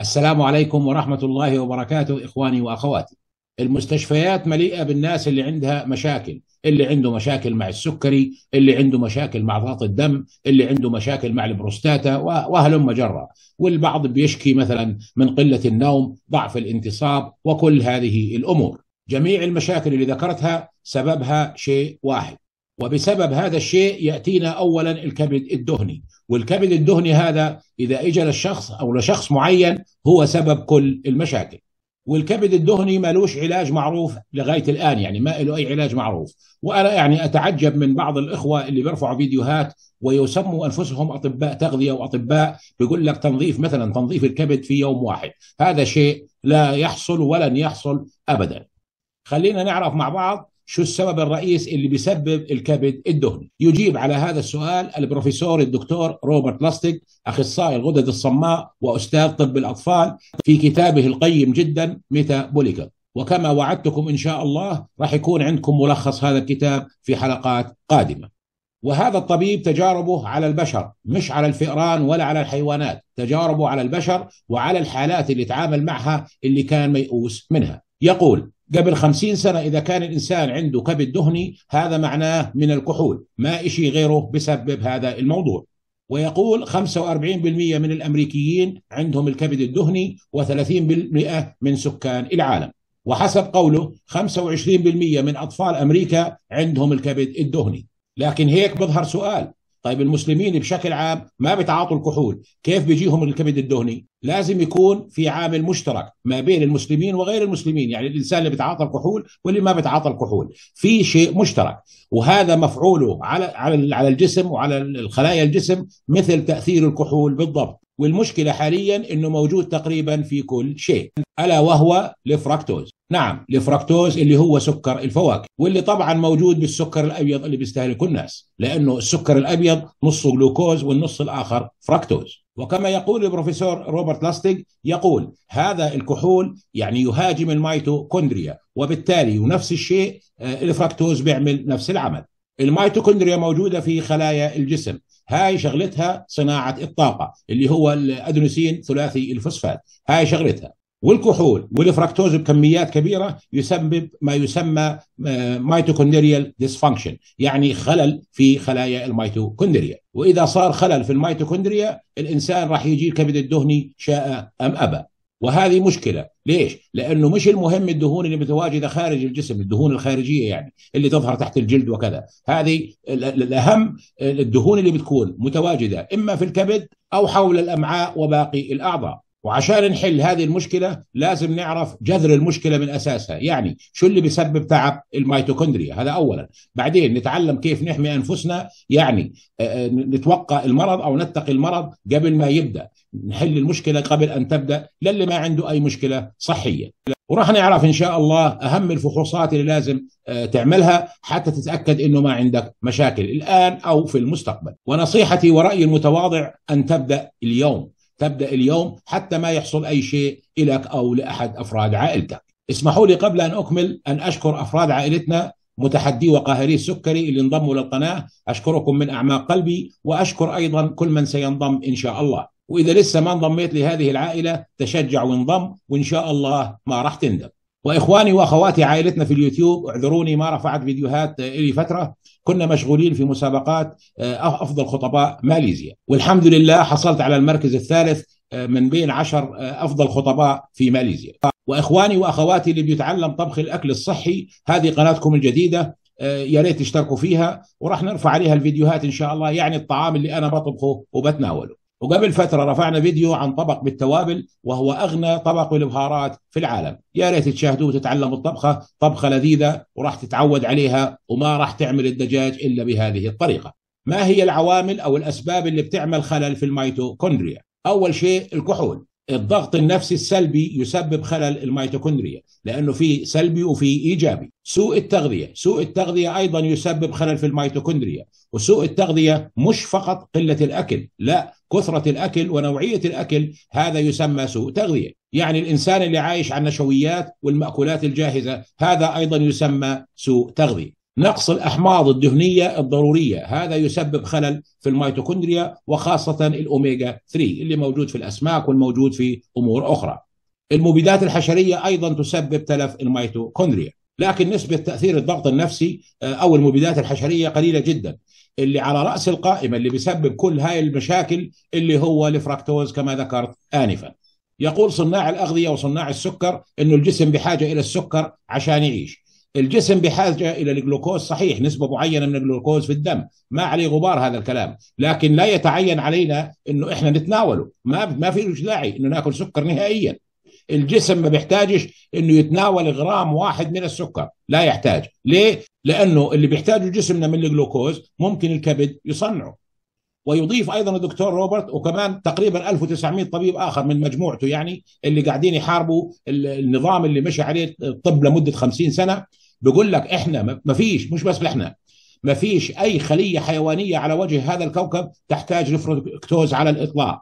السلام عليكم ورحمة الله وبركاته إخواني وأخواتي المستشفيات مليئة بالناس اللي عندها مشاكل اللي عنده مشاكل مع السكري اللي عنده مشاكل مع ضغط الدم اللي عنده مشاكل مع البروستاتا وهلم مجره، والبعض بيشكي مثلا من قلة النوم ضعف الانتصاب وكل هذه الأمور جميع المشاكل اللي ذكرتها سببها شيء واحد وبسبب هذا الشيء ياتينا اولا الكبد الدهني والكبد الدهني هذا اذا اجى للشخص او لشخص معين هو سبب كل المشاكل والكبد الدهني مالوش علاج معروف لغايه الان يعني ما له اي علاج معروف وانا يعني اتعجب من بعض الاخوه اللي بيرفعوا فيديوهات ويسموا انفسهم اطباء تغذيه واطباء بيقول لك تنظيف مثلا تنظيف الكبد في يوم واحد هذا شيء لا يحصل ولن يحصل ابدا خلينا نعرف مع بعض شو السبب الرئيس اللي بيسبب الكبد الدهني يجيب على هذا السؤال البروفيسور الدكتور روبرت لاستيك اخصائي الغدد الصماء واستاذ طب الاطفال في كتابه القيم جدا ميتابوليكا وكما وعدتكم ان شاء الله راح يكون عندكم ملخص هذا الكتاب في حلقات قادمه. وهذا الطبيب تجاربه على البشر مش على الفئران ولا على الحيوانات، تجاربه على البشر وعلى الحالات اللي تعامل معها اللي كان ميؤوس منها. يقول: قبل خمسين سنة إذا كان الإنسان عنده كبد دهني هذا معناه من الكحول ما إشي غيره بسبب هذا الموضوع ويقول 45% من الأمريكيين عندهم الكبد الدهني و30% من سكان العالم وحسب قوله 25% من أطفال أمريكا عندهم الكبد الدهني لكن هيك بظهر سؤال طيب المسلمين بشكل عام ما بيتعاطوا الكحول كيف بيجيهم الكبد الدهني لازم يكون في عامل مشترك ما بين المسلمين وغير المسلمين يعني الانسان اللي بيتعاطى الكحول واللي ما بيتعاطى الكحول في شيء مشترك وهذا مفعوله على على على الجسم وعلى الخلايا الجسم مثل تاثير الكحول بالضبط والمشكله حاليا انه موجود تقريبا في كل شيء الا وهو الفراكتوز نعم الفركتوز اللي هو سكر الفواكه واللي طبعا موجود بالسكر الابيض اللي بيستهلكه الناس لانه السكر الابيض نصه جلوكوز والنص الاخر فركتوز وكما يقول البروفيسور روبرت لاستيج يقول هذا الكحول يعني يهاجم الميتوكوندريا وبالتالي ونفس الشيء آه، الفركتوز بيعمل نفس العمل الميتوكوندريا موجوده في خلايا الجسم هاي شغلتها صناعه الطاقه اللي هو الادنوسين ثلاثي الفوسفات هاي شغلتها والكحول والفراكتوز بكميات كبيره يسبب ما يسمى ميتوكوندريال آه، ديسفانكشن يعني خلل في خلايا الميتوكوندريا واذا صار خلل في الميتوكوندريا الانسان راح يجي الكبد الدهني شاء ام ابى وهذه مشكله ليش لانه مش المهم الدهون اللي متواجده خارج الجسم الدهون الخارجيه يعني اللي تظهر تحت الجلد وكذا هذه الاهم الدهون اللي بتكون متواجده اما في الكبد او حول الامعاء وباقي الاعضاء وعشان نحل هذه المشكله لازم نعرف جذر المشكله من اساسها، يعني شو اللي بيسبب تعب الميتوكوندريا هذا اولا، بعدين نتعلم كيف نحمي انفسنا يعني آه، آه، نتوقع المرض او نتقي المرض قبل ما يبدا، نحل المشكله قبل ان تبدا للي ما عنده اي مشكله صحيه. وراح نعرف ان شاء الله اهم الفحوصات اللي لازم آه، تعملها حتى تتاكد انه ما عندك مشاكل الان او في المستقبل، ونصيحتي ورايي المتواضع ان تبدا اليوم. تبدأ اليوم حتى ما يحصل أي شيء لك أو لأحد أفراد عائلتك اسمحوا لي قبل أن أكمل أن أشكر أفراد عائلتنا متحدي وقاهري السكري اللي انضموا للقناة أشكركم من أعماق قلبي وأشكر أيضا كل من سينضم إن شاء الله وإذا لسه ما انضميت لهذه العائلة تشجع وانضم وإن شاء الله ما راح تندم وإخواني وأخواتي عائلتنا في اليوتيوب اعذروني ما رفعت فيديوهات لي فترة كنا مشغولين في مسابقات آه، افضل خطباء ماليزيا والحمد لله حصلت على المركز الثالث آه، من بين عشر آه، افضل خطباء في ماليزيا واخواني واخواتي اللي بيتعلم طبخ الاكل الصحي هذه قناتكم الجديده يا ريت تشتركوا فيها وراح نرفع عليها الفيديوهات ان شاء الله يعني الطعام اللي انا بطبخه وبتناوله وقبل فتره رفعنا فيديو عن طبق بالتوابل وهو اغنى طبق بالبهارات في العالم، يا ريت تشاهدوه وتتعلموا الطبخه، طبخه لذيذه وراح تتعود عليها وما راح تعمل الدجاج الا بهذه الطريقه. ما هي العوامل او الاسباب اللي بتعمل خلل في الميتوكوندريا؟ اول شيء الكحول، الضغط النفسي السلبي يسبب خلل الميتوكوندريا لانه في سلبي وفي ايجابي سوء التغذيه سوء التغذيه ايضا يسبب خلل في الميتوكوندريا وسوء التغذيه مش فقط قله الاكل لا كثره الاكل ونوعيه الاكل هذا يسمى سوء تغذيه يعني الانسان اللي عايش على النشويات والمأكولات الجاهزه هذا ايضا يسمى سوء تغذيه نقص الأحماض الدهنية الضرورية هذا يسبب خلل في الميتوكوندريا وخاصة الأوميجا 3 اللي موجود في الأسماك والموجود في أمور أخرى المبيدات الحشرية أيضا تسبب تلف الميتوكوندريا لكن نسبة تأثير الضغط النفسي آه، أو المبيدات الحشرية قليلة جدا اللي على رأس القائمة اللي بيسبب كل هاي المشاكل اللي هو الفراكتوز كما ذكرت آنفا يقول صناع الأغذية وصناع السكر أنه الجسم بحاجة إلى السكر عشان يعيش الجسم بحاجه الى الجلوكوز صحيح نسبه معينه من الجلوكوز في الدم ما عليه غبار هذا الكلام لكن لا يتعين علينا انه احنا نتناوله ما ما في داعي انه ناكل سكر نهائيا الجسم ما بيحتاجش انه يتناول غرام واحد من السكر لا يحتاج ليه لانه اللي بيحتاجه جسمنا من الجلوكوز ممكن الكبد يصنعه ويضيف ايضا الدكتور روبرت وكمان تقريبا 1900 طبيب اخر من مجموعته يعني اللي قاعدين يحاربوا النظام اللي مشى عليه الطب لمده 50 سنه بقول لك احنا ما فيش مش بس احنا ما فيش اي خليه حيوانيه على وجه هذا الكوكب تحتاج لفركتوز على الاطلاق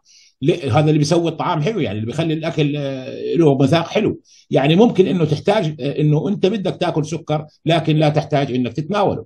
هذا اللي بيسوي الطعام حلو يعني اللي بيخلي الاكل آه، له مذاق حلو يعني ممكن انه تحتاج آه، انه انت بدك تاكل سكر لكن لا تحتاج انك تتناوله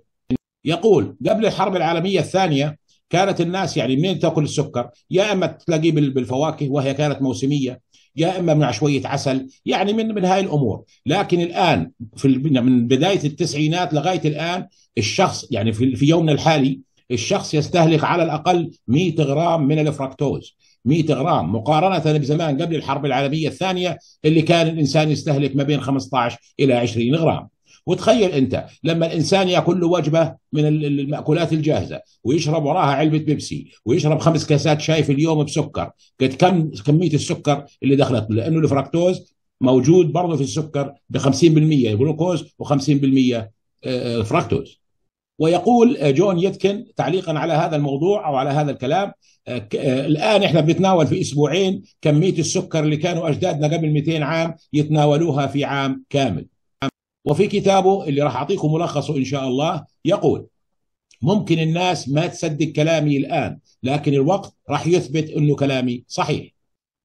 يقول قبل الحرب العالميه الثانيه كانت الناس يعني منين تاكل السكر؟ يا اما تلاقيه بالفواكه وهي كانت موسميه يا اما مع شويه عسل يعني من من هاي الامور لكن الان في من بدايه التسعينات لغايه الان الشخص يعني في, في يومنا الحالي الشخص يستهلك على الاقل 100 غرام من الفركتوز 100 غرام مقارنة بزمان قبل الحرب العالمية الثانية اللي كان الإنسان يستهلك ما بين 15 إلى 20 غرام وتخيل انت لما الانسان ياكل له وجبه من الماكولات الجاهزه ويشرب وراها علبه بيبسي ويشرب خمس كاسات شاي في اليوم بسكر قد كم كميه السكر اللي دخلت لانه الفركتوز موجود برضه في السكر ب 50% جلوكوز و50% فركتوز ويقول آه، جون يتكن تعليقا على هذا الموضوع او على هذا الكلام آه، آه، الان احنا بنتناول في اسبوعين كميه السكر اللي كانوا اجدادنا قبل 200 عام يتناولوها في عام كامل وفي كتابه اللي راح أعطيكم ملخصه إن شاء الله يقول ممكن الناس ما تصدق كلامي الآن لكن الوقت راح يثبت أنه كلامي صحيح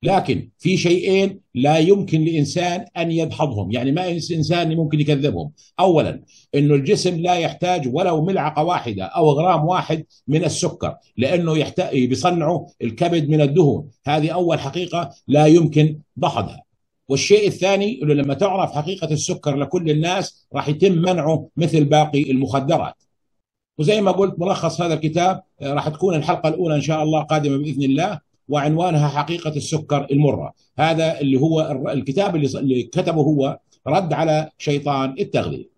لكن في شيئين لا يمكن لإنسان أن يدحضهم يعني ما إنسان ممكن يكذبهم أولا أنه الجسم لا يحتاج ولو ملعقة واحدة أو غرام واحد من السكر لأنه يحتاج بيصنعوا الكبد من الدهون هذه أول حقيقة لا يمكن دحضها والشيء الثاني انه لما تعرف حقيقه السكر لكل الناس راح يتم منعه مثل باقي المخدرات. وزي ما قلت ملخص هذا الكتاب آه، راح تكون الحلقه الاولى ان شاء الله قادمه باذن الله وعنوانها حقيقه السكر المره، هذا اللي هو الكتاب اللي كتبه هو رد على شيطان التغذيه.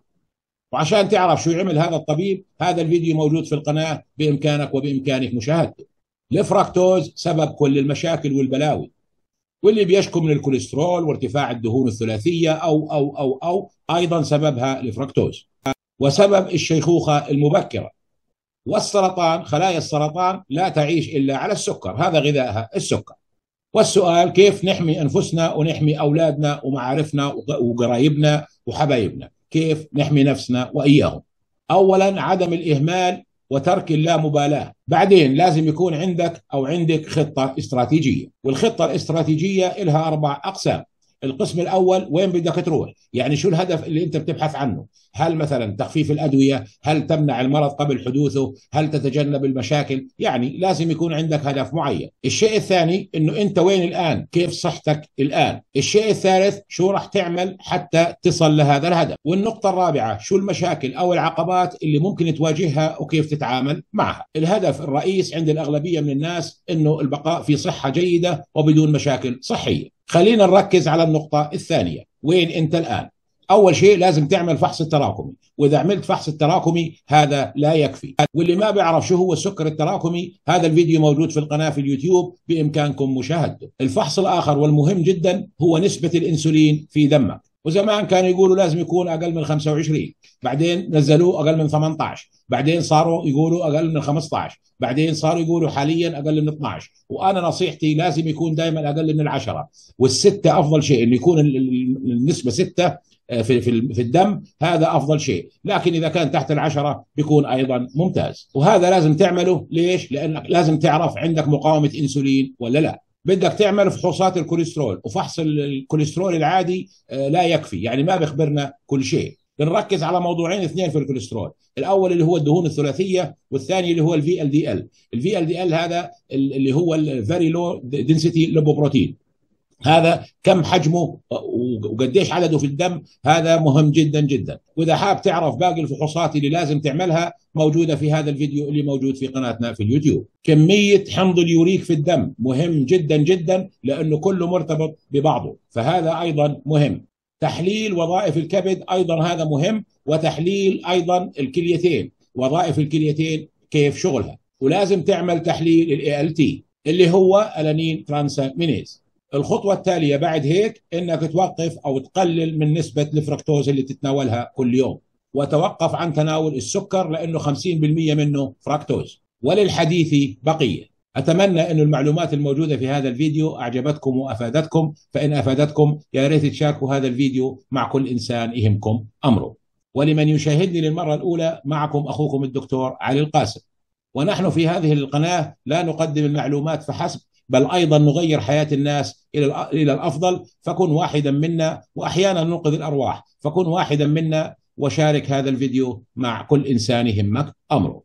وعشان تعرف شو يعمل هذا الطبيب هذا الفيديو موجود في القناه بامكانك وبامكانك مشاهدته. الفراكتوز سبب كل المشاكل والبلاوي واللي بيشكو من الكوليسترول وارتفاع الدهون الثلاثيه او او او او ايضا سببها الفركتوز وسبب الشيخوخه المبكره والسرطان خلايا السرطان لا تعيش الا على السكر هذا غذائها السكر والسؤال كيف نحمي انفسنا ونحمي اولادنا ومعارفنا وقرايبنا وحبايبنا كيف نحمي نفسنا واياهم اولا عدم الاهمال وترك اللامبالاه بعدين لازم يكون عندك او عندك خطه استراتيجيه والخطه الاستراتيجيه لها اربع اقسام القسم الاول وين بدك تروح يعني شو الهدف اللي انت بتبحث عنه هل مثلا تخفيف الادويه هل تمنع المرض قبل حدوثه هل تتجنب المشاكل يعني لازم يكون عندك هدف معين الشيء الثاني انه انت وين الان كيف صحتك الان الشيء الثالث شو راح تعمل حتى تصل لهذا الهدف والنقطه الرابعه شو المشاكل او العقبات اللي ممكن تواجهها وكيف تتعامل معها الهدف الرئيس عند الاغلبيه من الناس انه البقاء في صحه جيده وبدون مشاكل صحيه خلينا نركز على النقطة الثانية وين أنت الآن أول شيء لازم تعمل فحص التراكمي وإذا عملت فحص التراكمي هذا لا يكفي واللي ما بيعرف شو هو السكر التراكمي هذا الفيديو موجود في القناة في اليوتيوب بإمكانكم مشاهدته الفحص الآخر والمهم جدا هو نسبة الإنسولين في دمك وزمان كانوا يقولوا لازم يكون اقل من 25 بعدين نزلوه اقل من 18 بعدين صاروا يقولوا اقل من 15 بعدين صاروا يقولوا حاليا اقل من 12 وانا نصيحتي لازم يكون دائما اقل من العشرة والستة افضل شيء اللي يكون النسبه آه، في في في الدم هذا افضل شيء لكن اذا كان تحت العشرة بيكون ايضا ممتاز وهذا لازم تعمله ليش لانك لازم تعرف عندك مقاومه انسولين ولا لا بدك تعمل فحوصات الكوليسترول وفحص الكوليسترول العادي آه، لا يكفي يعني ما بيخبرنا كل شيء بنركز على موضوعين اثنين في الكوليسترول الاول اللي هو الدهون الثلاثيه والثاني اللي هو الفي ال دي ال الفي ال دي ال هذا اللي هو الفيري لو دنسيتي ليبوبروتين هذا كم حجمه وقديش عدده في الدم هذا مهم جدا جدا واذا حاب تعرف باقي الفحوصات اللي لازم تعملها موجوده في هذا الفيديو اللي موجود في قناتنا في اليوتيوب كميه حمض اليوريك في الدم مهم جدا جدا لانه كله مرتبط ببعضه فهذا ايضا مهم تحليل وظائف الكبد ايضا هذا مهم وتحليل ايضا الكليتين وظائف الكليتين كيف شغلها ولازم تعمل تحليل الاي ال تي اللي هو الانين ترانسامينيز الخطوه التاليه بعد هيك انك توقف او تقلل من نسبه الفركتوز اللي تتناولها كل يوم وتوقف عن تناول السكر لانه 50% منه فركتوز وللحديث بقيه اتمنى ان المعلومات الموجوده في هذا الفيديو اعجبتكم وافادتكم فان افادتكم يا ريت تشاركوا هذا الفيديو مع كل انسان يهمكم امره ولمن يشاهدني للمره الاولى معكم اخوكم الدكتور علي القاسم ونحن في هذه القناه لا نقدم المعلومات فحسب بل أيضا نغير حياة الناس إلى إلى الأفضل فكن واحدا منا وأحيانا ننقذ الأرواح فكن واحدا منا وشارك هذا الفيديو مع كل إنسان يهمك أمره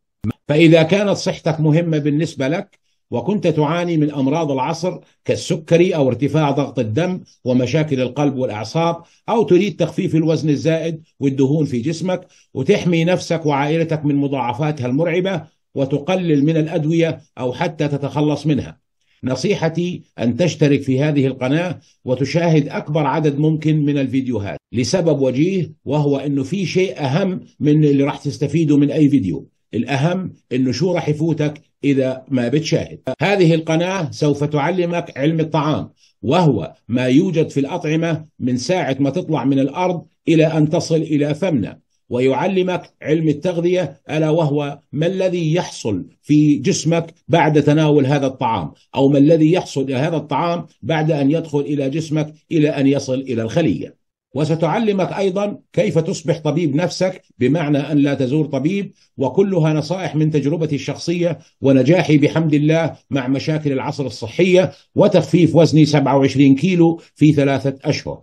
فإذا كانت صحتك مهمة بالنسبة لك وكنت تعاني من امراض العصر كالسكري او ارتفاع ضغط الدم ومشاكل القلب والاعصاب او تريد تخفيف الوزن الزائد والدهون في جسمك وتحمي نفسك وعائلتك من مضاعفاتها المرعبه وتقلل من الادويه او حتى تتخلص منها نصيحتي أن تشترك في هذه القناة وتشاهد أكبر عدد ممكن من الفيديوهات لسبب وجيه وهو أنه في شيء أهم من اللي راح تستفيده من أي فيديو الأهم أنه شو راح يفوتك إذا ما بتشاهد هذه القناة سوف تعلمك علم الطعام وهو ما يوجد في الأطعمة من ساعة ما تطلع من الأرض إلى أن تصل إلى فمنا ويعلمك علم التغذيه الا وهو ما الذي يحصل في جسمك بعد تناول هذا الطعام او ما الذي يحصل هذا الطعام بعد ان يدخل الى جسمك الى ان يصل الى الخليه وستعلمك ايضا كيف تصبح طبيب نفسك بمعنى ان لا تزور طبيب وكلها نصائح من تجربتي الشخصيه ونجاحي بحمد الله مع مشاكل العصر الصحيه وتخفيف وزني 27 كيلو في ثلاثه اشهر